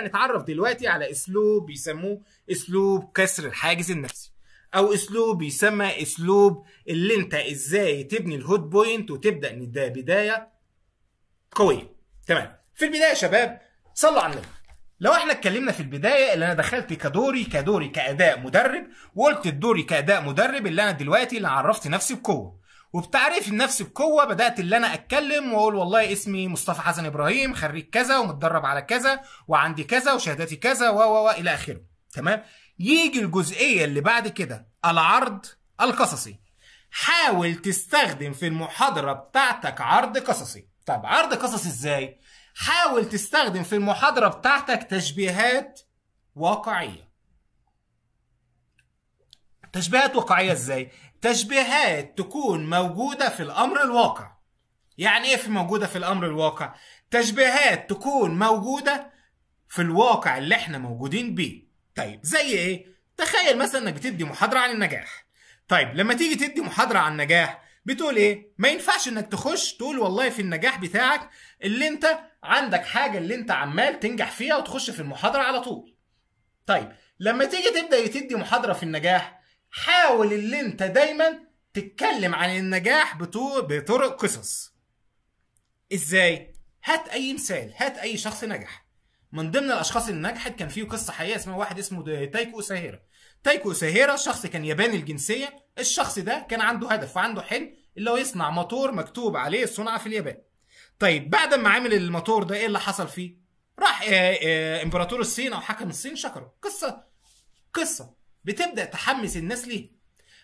نتعرف دلوقتي على اسلوب بيسموه اسلوب كسر الحاجز النفسي او اسلوب بيسمى اسلوب اللي انت ازاي تبني الهوت بوينت وتبدا ان ده بدايه قويه تمام في البدايه يا شباب صلوا على النبي لو احنا اتكلمنا في البدايه اللي انا دخلت كدوري كدوري كاداء مدرب وقلت الدوري كاداء مدرب اللي انا دلوقتي اللي عرفت نفسي بقوه وبتعريف النفس بقوه بدات اللي انا اتكلم واقول والله اسمي مصطفى حسن ابراهيم خريج كذا ومتدرب على كذا وعندي كذا وشهاداتي كذا و و الى اخره تمام يجي الجزئيه اللي بعد كده العرض القصصي حاول تستخدم في المحاضره بتاعتك عرض قصصي طب عرض قصصي ازاي حاول تستخدم في المحاضره بتاعتك تشبيهات واقعيه تشبيهات واقعيه ازاي تشبيهات تكون موجوده في الامر الواقع يعني ايه في موجوده في الامر الواقع تشبيهات تكون موجوده في الواقع اللي احنا موجودين بيه طيب زي ايه تخيل مثلا انك بتدي محاضره عن النجاح طيب لما تيجي تدي محاضره عن النجاح بتقول ايه ما ينفعش انك تخش تقول والله في النجاح بتاعك اللي انت عندك حاجه اللي انت عمال تنجح فيها وتخش في المحاضره على طول طيب لما تيجي تبدا تدي محاضره في النجاح حاول ان انت دايما تتكلم عن النجاح بطرق قصص ازاي هات اي مثال هات اي شخص نجح من ضمن الاشخاص اللي نجحت كان فيه قصه حقيقيه اسمها واحد اسمه تايكو ساهيرا تايكو ساهيرا شخص كان ياباني الجنسيه الشخص ده كان عنده هدف وعنده حلم اللي هو يصنع موتور مكتوب عليه صنع في اليابان طيب بعد ما عمل الموتور ده ايه اللي حصل فيه راح آه، آه، امبراطور الصين او حاكم الصين شكره قصه قصه بتبدا تحمس الناس ليه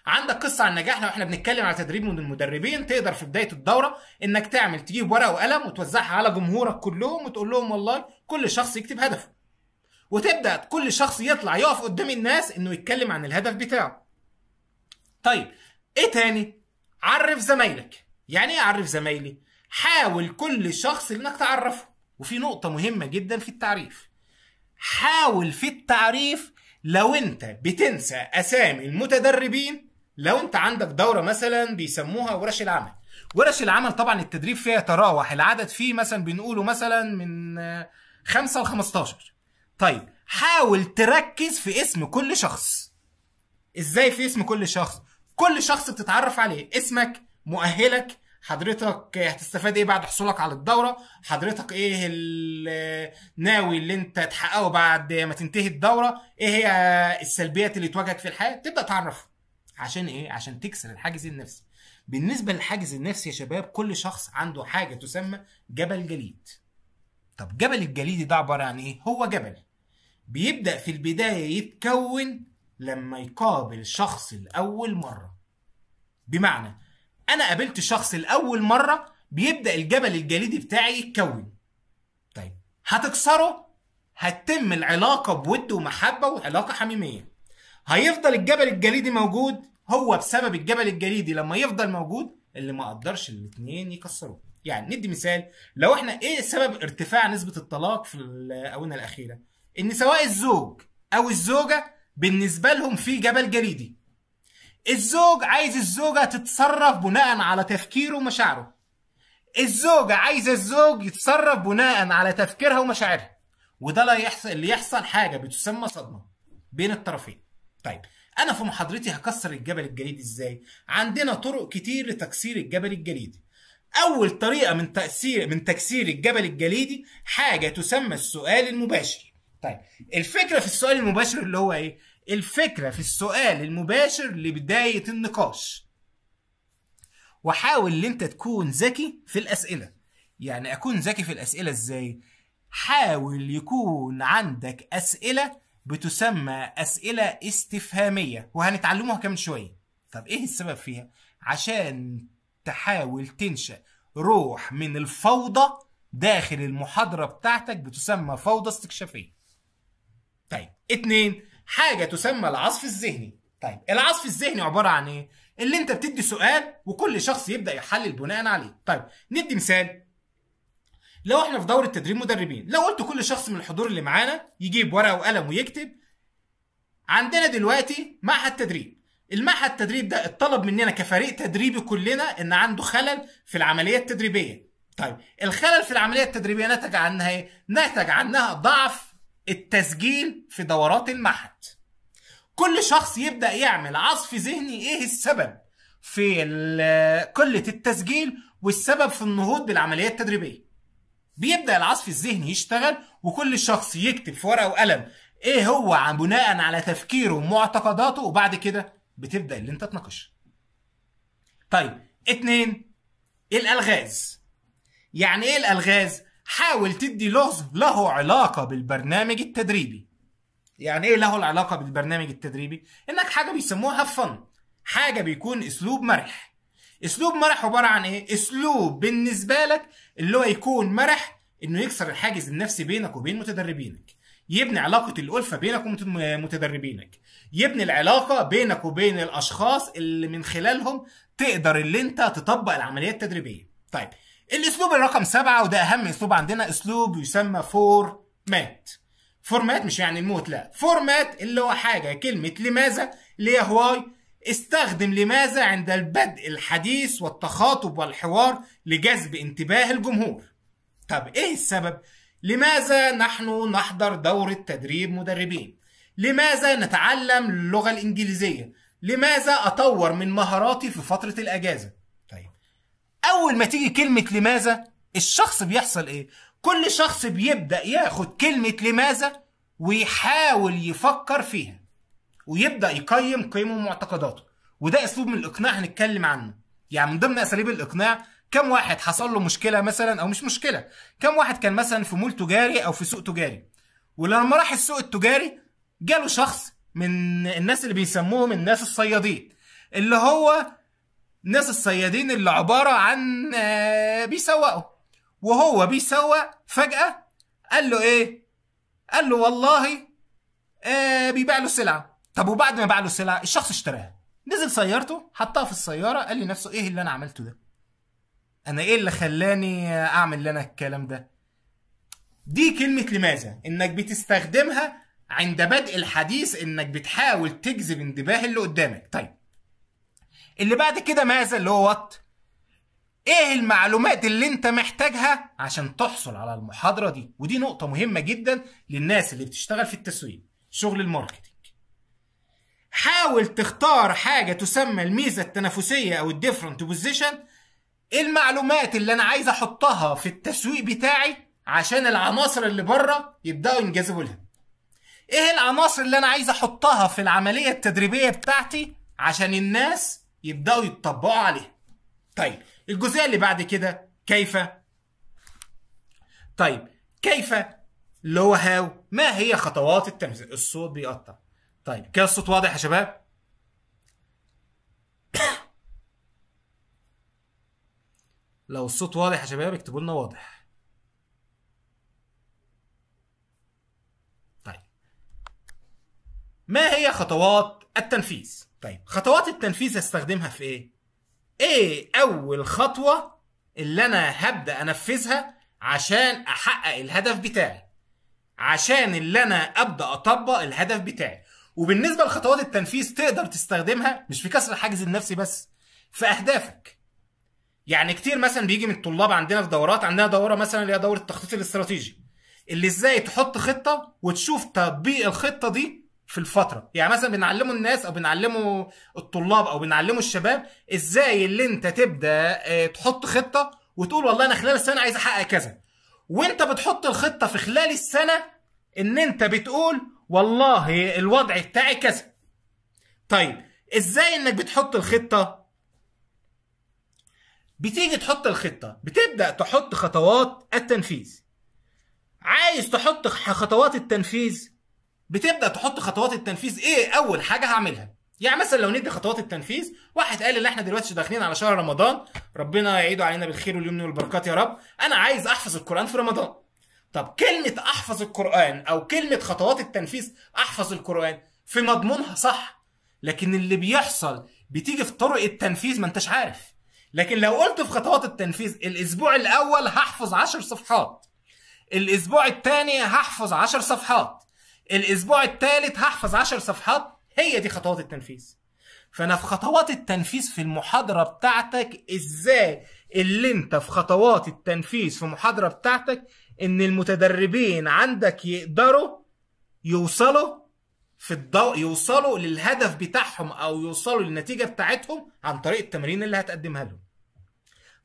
عندك قصه عن نجاح لو احنا بنتكلم على تدريب من المدربين تقدر في بدايه الدوره انك تعمل تجيب ورقه وقلم وتوزعها على جمهورك كلهم وتقول لهم والله كل شخص يكتب هدفه وتبدا كل شخص يطلع يقف قدام الناس انه يتكلم عن الهدف بتاعه طيب ايه تاني عرف زمايلك يعني ايه عرف زمايلي حاول كل شخص انك تعرفه وفي نقطه مهمه جدا في التعريف حاول في التعريف لو انت بتنسى اسامي المتدربين لو انت عندك دوره مثلا بيسموها ورش العمل ورش العمل طبعا التدريب فيها يتراوح العدد فيه مثلا بنقوله مثلا من 5 ل 15 طيب حاول تركز في اسم كل شخص ازاي في اسم كل شخص كل شخص بتتعرف عليه اسمك مؤهلك حضرتك هتستفاد ايه بعد حصولك على الدوره حضرتك ايه الناوي اللي انت تحققه بعد ما تنتهي الدوره ايه هي السلبيات اللي تواجهك في الحياه تبدا تعرفها عشان ايه عشان تكسر الحاجز النفسي بالنسبه للحاجز النفسي يا شباب كل شخص عنده حاجه تسمى جبل جليد طب جبل الجليد ده عباره عن ايه هو جبل بيبدا في البدايه يتكون لما يقابل شخص لاول مره بمعنى انا قابلت شخص لاول مره بيبدا الجبل الجليدي بتاعي يتكون طيب هتكسره هتتم العلاقه بود ومحبه وعلاقه حميميه هيفضل الجبل الجليدي موجود هو بسبب الجبل الجليدي لما يفضل موجود اللي ما قدرش الاثنين يكسروه يعني ندي مثال لو احنا ايه سبب ارتفاع نسبه الطلاق في الاونه الاخيره ان سواء الزوج او الزوجه بالنسبه لهم في جبل جليدي الزوج عايز الزوجة تتصرف بناء على تفكيره ومشاعره الزوجة عايزة الزوج يتصرف بناء على تفكيرها ومشاعرها وده لا يحصل اللي يحصل حاجة بتسمى صدمة بين الطرفين طيب أنا في محاضرتي هكسر الجبل الجليدي إزاي عندنا طرق كتير لتكسير الجبل الجليدي أول طريقة من تأثير من تكسير الجبل الجليدي حاجة تسمى السؤال المباشر طيب الفكرة في السؤال المباشر اللي هو إيه الفكرة في السؤال المباشر لبداية النقاش وحاول ان انت تكون ذكي في الأسئلة يعني أكون ذكي في الأسئلة إزاي؟ حاول يكون عندك أسئلة بتسمى أسئلة استفهامية وهنتعلمها كمان شوية طب إيه السبب فيها؟ عشان تحاول تنشأ روح من الفوضى داخل المحاضرة بتاعتك بتسمى فوضى استكشافية طيب اتنين حاجه تسمى العصف الذهني طيب العصف الذهني عباره عن ايه اللي انت بتدي سؤال وكل شخص يبدا يحلل بناء عليه طيب ندي مثال لو احنا في دوره تدريب مدربين لو قلت كل شخص من الحضور اللي معانا يجيب ورقه وقلم ويكتب عندنا دلوقتي معهد تدريب المعهد التدريب ده اتطلب مننا كفريق تدريبي كلنا ان عنده خلل في العمليه التدريبيه طيب الخلل في العمليه التدريبيه نتج عنها ايه نتج عنها ضعف التسجيل في دورات المعهد كل شخص يبدا يعمل عصف ذهني ايه السبب في قله التسجيل والسبب في النهوض بالعمليه التدريبيه بيبدا العصف الذهني يشتغل وكل شخص يكتب في ورقه وقلم ايه هو بناء على تفكيره ومعتقداته وبعد كده بتبدا اللي انت تناقش طيب اتنين الالغاز يعني ايه الالغاز حاول تدي لغز له علاقه بالبرنامج التدريبي يعني ايه له العلاقه بالبرنامج التدريبي انك حاجه بيسموها فن حاجه بيكون اسلوب مرح اسلوب مرح عباره عن ايه اسلوب بالنسبه لك اللي هو يكون مرح انه يكسر الحاجز النفسي بينك وبين متدربينك يبني علاقة الألفة بينك ومتدربينك يبني العلاقة بينك وبين الأشخاص اللي من خلالهم تقدر اللي انت تطبق العملية التدريبية طيب الاسلوب الرقم سبعة وده اهم اسلوب عندنا اسلوب يسمى فورمات فورمات مش يعني الموت لا فورمات اللي هو حاجة كلمة لماذا اللي هي هواي استخدم لماذا عند البدء الحديث والتخاطب والحوار لجذب انتباه الجمهور طب ايه السبب لماذا نحن نحضر دورة تدريب مدربين لماذا نتعلم اللغة الإنجليزية لماذا أطور من مهاراتي في فترة الأجازة اول ما تيجي كلمه لماذا الشخص بيحصل ايه كل شخص بيبدا ياخد كلمه لماذا ويحاول يفكر فيها ويبدا يقيم قيمه ومعتقداته وده اسلوب من الاقناع هنتكلم عنه يعني من ضمن اساليب الاقناع كم واحد حصل له مشكله مثلا او مش مشكله كم واحد كان مثلا في مول تجاري او في سوق تجاري ولما راح السوق التجاري جاله شخص من الناس اللي بيسموهم الناس الصيادين اللي هو ناس الصيادين اللي عباره عن آه، بيسوقوا وهو بيسوق فجاه قال له ايه قال له والله آه، بيبيع له سلعه طب وبعد ما باع له سلعه الشخص اشتراها نزل سيارته حطها في السياره قال لنفسه ايه اللي انا عملته ده انا ايه اللي خلاني اعمل لنا الكلام ده دي كلمه لماذا انك بتستخدمها عند بدء الحديث انك بتحاول تجذب انتباه اللي قدامك طيب اللي بعد كده ماذا اللي هو وات ايه المعلومات اللي انت محتاجها عشان تحصل على المحاضره دي ودي نقطه مهمه جدا للناس اللي بتشتغل في التسويق شغل الماركتنج حاول تختار حاجه تسمى الميزه التنافسيه او الديفرنت إيه بوزيشن المعلومات اللي انا عايز احطها في التسويق بتاعي عشان العناصر اللي بره يبداوا ينجذبوا لها ايه العناصر اللي انا عايز احطها في العمليه التدريبيه بتاعتي عشان الناس يبداوا يتطبقوا عليه طيب الجزئيه اللي بعد كده كيف طيب كيف اللي هو هاو ما هي خطوات التمثيل الصوت بيقطع طيب كده الصوت واضح يا شباب لو الصوت واضح يا شباب اكتبوا لنا واضح طيب ما هي خطوات التنفيذ طيب خطوات التنفيذ استخدمها في ايه ايه اول خطوه اللي انا هبدا انفذها عشان احقق الهدف بتاعي عشان اللي انا ابدا اطبق الهدف بتاعي وبالنسبه لخطوات التنفيذ تقدر تستخدمها مش في كسر الحاجز النفسي بس في اهدافك يعني كتير مثلا بيجي من الطلاب عندنا في دورات عندنا دوره مثلا اللي هي دوره التخطيط الاستراتيجي اللي ازاي تحط خطه وتشوف تطبيق الخطه دي في الفتره يعني مثلا بنعلمه الناس او بنعلمه الطلاب او بنعلمه الشباب ازاي اللي انت تبدا آه، تحط خطه وتقول والله انا خلال السنه عايز احقق كذا وانت بتحط الخطه في خلال السنه ان انت بتقول والله الوضع بتاعي كذا طيب ازاي انك بتحط الخطه بتيجي تحط الخطه بتبدا تحط خطوات التنفيذ عايز تحط خطوات التنفيذ بتبدا تحط خطوات التنفيذ ايه اول حاجه هعملها يعني مثلا لو ندي خطوات التنفيذ واحد قال ان احنا دلوقتي داخلين على شهر رمضان ربنا يعيده علينا بالخير واليمن والبركات يا رب انا عايز احفظ القران في رمضان طب كلمه احفظ القران او كلمه خطوات التنفيذ احفظ القران في مضمونها صح لكن اللي بيحصل بتيجي في طرق التنفيذ ما انتش عارف لكن لو قلت في خطوات التنفيذ الاسبوع الاول هحفظ 10 صفحات الاسبوع الثاني هحفظ 10 صفحات الاسبوع الثالث هحفظ 10 صفحات هي دي خطوات التنفيذ فانا في خطوات التنفيذ في المحاضره بتاعتك ازاي اللي انت في خطوات التنفيذ في المحاضره بتاعتك ان المتدربين عندك يقدروا يوصلوا في الضوء يوصلوا للهدف بتاعهم او يوصلوا للنتيجه بتاعتهم عن طريق التمرين اللي هتقدمها لهم.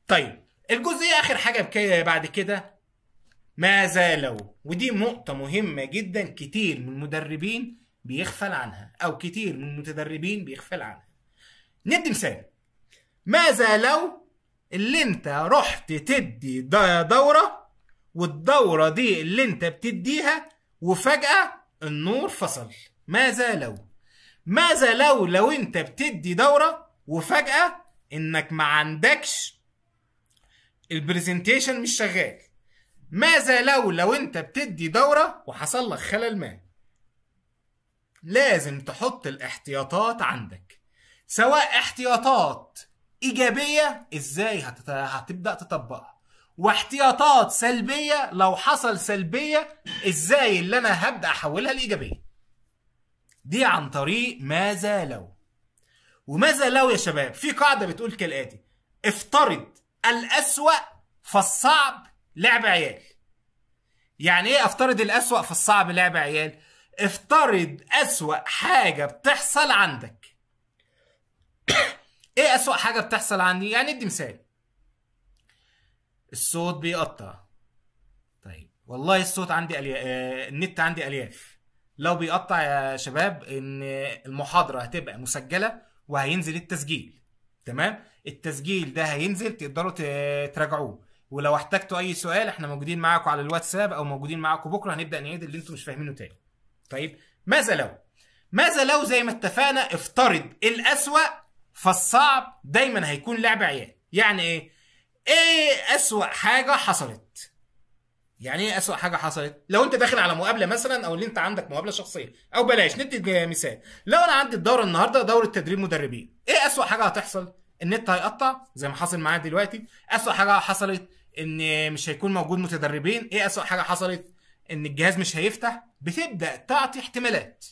طيب الجزئيه اخر حاجه بعد كده ما زالوا ودي نقطة مهمة جدا كتير من المدربين بيغفل عنها أو كتير من المتدربين بيغفل عنها ندي مثال ما زالوا اللي انت رحت تدي دورة والدورة دي اللي انت بتديها وفجأة النور فصل ماذا لو ماذا لو لو انت بتدي دورة وفجأة انك ما عندكش البرزنتيشن مش شغال ماذا لو لو انت بتدي دورة وحصل لك خلل ما لازم تحط الاحتياطات عندك سواء احتياطات ايجابية ازاي هتت... هتبدأ تطبقها واحتياطات سلبية لو حصل سلبية ازاي اللي انا هبدأ احولها لايجابية دي عن طريق ماذا لو وماذا لو يا شباب في قاعدة بتقول كالآتي افترض الأسوأ فالصعب لعب عيال يعني ايه افترض الاسوأ في الصعب لعب عيال افترض اسوأ حاجة بتحصل عندك ايه اسوأ حاجة بتحصل عندي يعني ادي مثال الصوت بيقطع طيب والله الصوت عندي ألي... آه، النت عندي الياف لو بيقطع يا شباب ان المحاضرة هتبقى مسجلة وهينزل التسجيل تمام التسجيل ده هينزل تقدروا تراجعوه ولو احتجتوا اي سؤال احنا موجودين معاكم على الواتساب او موجودين معاكم بكره هنبدا نعيد اللي انتم مش فاهمينه تاني طيب ماذا لو ماذا لو زي ما اتفقنا افترض الاسوأ فالصعب دايما هيكون لعب عيال يعني ايه ايه اسوأ حاجة حصلت يعني ايه اسوأ حاجة حصلت لو انت داخل على مقابلة مثلا او اللي انت عندك مقابلة شخصية او بلاش ندي مثال لو انا عندي الدورة النهاردة دورة تدريب مدربين ايه اسوأ حاجة هتحصل النت هيقطع زي ما حصل معايا دلوقتي اسوأ حاجة حصلت ان مش هيكون موجود متدربين ايه اسوأ حاجه حصلت ان الجهاز مش هيفتح بتبدا تعطي احتمالات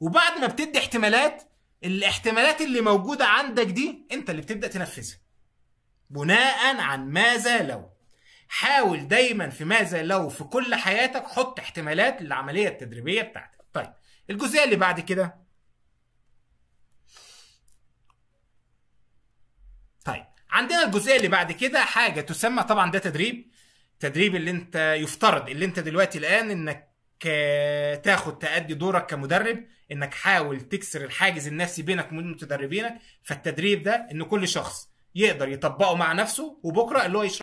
وبعد ما بتدي احتمالات الاحتمالات اللي موجوده عندك دي انت اللي بتبدا تنفذها بناء عن ماذا لو حاول دايما في ماذا لو في كل حياتك حط احتمالات للعمليه التدريبيه بتاعتك طيب الجزئيه اللي بعد كده طيب عندنا الجزئيه اللي بعد كده حاجه تسمى طبعا ده تدريب تدريب اللي انت يفترض اللي انت دلوقتي الان انك تاخد تأدي دورك كمدرب انك حاول تكسر الحاجز النفسي بينك وبين متدربينك فالتدريب ده ان كل شخص يقدر يطبقه مع نفسه وبكره اللي هو يشرح